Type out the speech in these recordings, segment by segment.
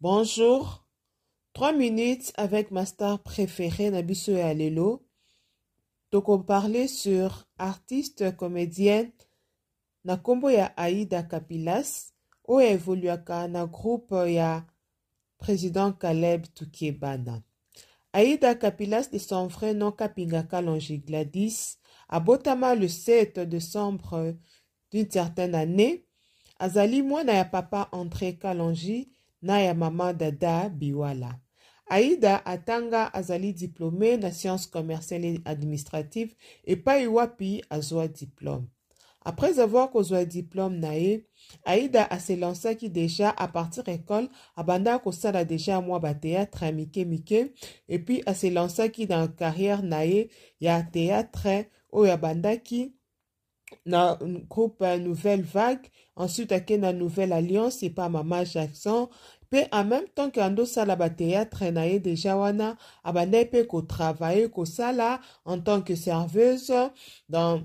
Bonjour. Trois minutes avec ma star préférée Nabiso Alelo. Donc on parlait sur artiste comédienne Nakombo ya Aida Kapilas oyo na groupe euh, ya président Caleb Tukebana. Aida Kapilas de son frère non Kapinga Kalongi Gladys Botama le 7 décembre euh, d'une certaine année azali mwana ya papa André Kalongi. na ya mama dada biwala aida atanga azali diplome na sciences commerciale et administrative epai wapi azwa diplome après avoir kozwa diplome na ye aida aselansaki deja à partir école abandaki kosala deja mwa batéatre ya mike mike epui aselansaki na carrière na ye ya théatre oyo abandaki na groupe euh, Nouvelle Vague, ensuite ake na Nouvelle Alliance epa mama Jackson mpe en même temps ke andosala batéatre na ye deja wana abandai mpe kotravaille kosala en tant que serveuse dans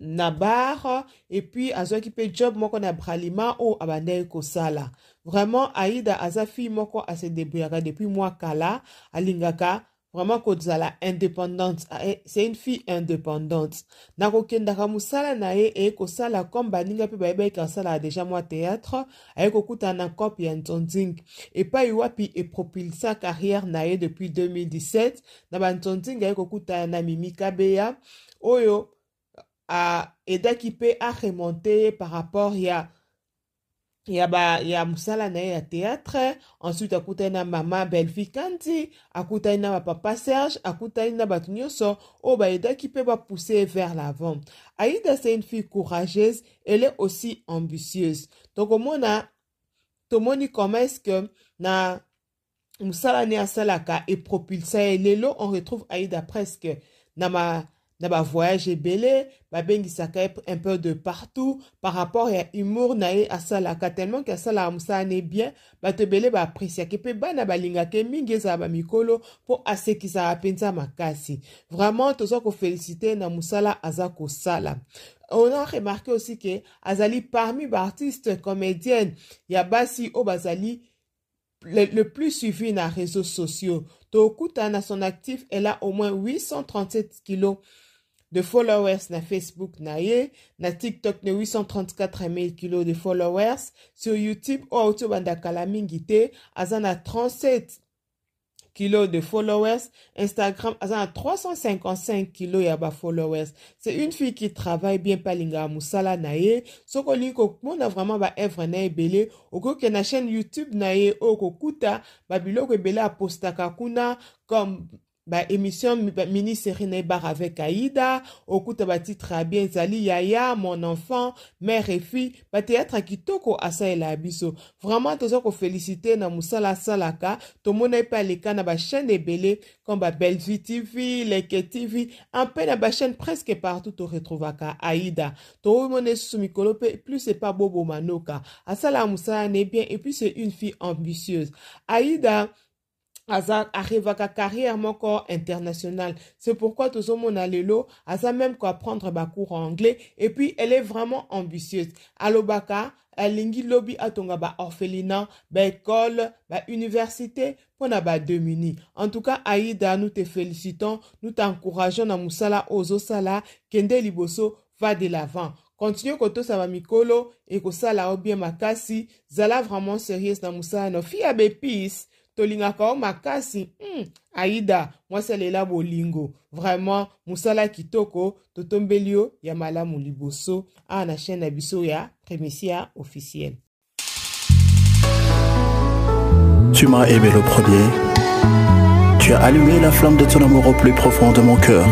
na bar epuis azwaki mpe job moko na bralima oyo abandai kosala vraiment aida aza fille moko asedebrouillaka depuis mwa kala alingaka vraiment kozala indépendante ah, eh, c'est une fille indépendante na kokendaka mosala na ye eye kosala comme baninga mpe bayebi ayeke asalaka deja mwa théâtre aye eh, kokutana na cope ya ntonzing epai wapi epropulsa carrière na ye eh, depuis 2017 na bantonzing aye kokutana na mimi kabeya oyo oh, ah, edaki mpe aremonte ye par rapport ya ya, ba, ya mosala na ye ya théâtre ensuite akutani na mama belvi kandi akutani na bapapa serge akutani na bato nyonso oyo bayedaki mpe bapousse vers l'avant aida c'est une fille courageuse elle est aussi ambitieuse tokomona tomoni comment est ce que na mosala ne asalaka epropulsa ye lelo on retrouve aida presque na ma na bavoyage ebele babengisaka ye un peu de partout par rapport ya humour na ye asalaka tellement ke asalaka mosala na ye bien bato ebele baapresiake mpe bana balingaka ye mingi ezala bamikolo mpo asekisaka mpenza makasi vraiment toza kofélicite na mosala aza kosala on a remarqué aussi ke azali parmi baartiste comédienne ya basi oyo bazali le, le plus suivi na réseaux sociaux tokutana son actif elle a au moins 837 kilos de followers na facebook na ye na tiktok ne 834 kilo de followers sur youtube oyo oh, auti obandaka la mingi te aza na 37 kilo de followers. Instagram a 355 kilo ya ba followers. C'est une fille qui travaille bien palinga musala naye. Soko liko mona vraiment ba evre na ebele. Oko ke na chaîne YouTube naye oko kuta ba biloko ebele apostaka kuna comme baémission minisérie na ebara avec aida okuta batitre ya bien ezali yaya mon enfant mare et fille bateatre ya kitoko asalela ya biso vraiment toza kofélicite na mosala asalaka tomona ye mpe aleka na bachaîne ebele comme babellevie tv leke tv mpe na bachaîne presque partout toretrouvaka aida tomona esusu mikolo mpe plus epa boboma noka asalaka mosala na ye bien epuis c'est une fille ambitieuse aida aza arrivaka carrière moko internationale c'est pourquoi tozomona lelo aza même koapprendre bacours en anglais et puis elle est vraiment ambitieuse alobaka alingi lobi atonga baorphelinat baekole bauniversité mpo na bademini en tout cas aida nous te félicitons nous t'encourageons na mosala oyo ozosala kende liboso va de l'avant continue kotosa bamikolo ekosala yo bien makasi zala vraiment sérieuse na mosala no fia bepeace Tolinga kao makasi mm, aida mwasala labo bolingo vraiment musala kitoko totombelio, ya malamu liboso a ah, na chaîne na biso ya premisia officielle Tu m'as aimé le premier. Tu as allumé la flamme de ton amour au plus profond de mon cœur.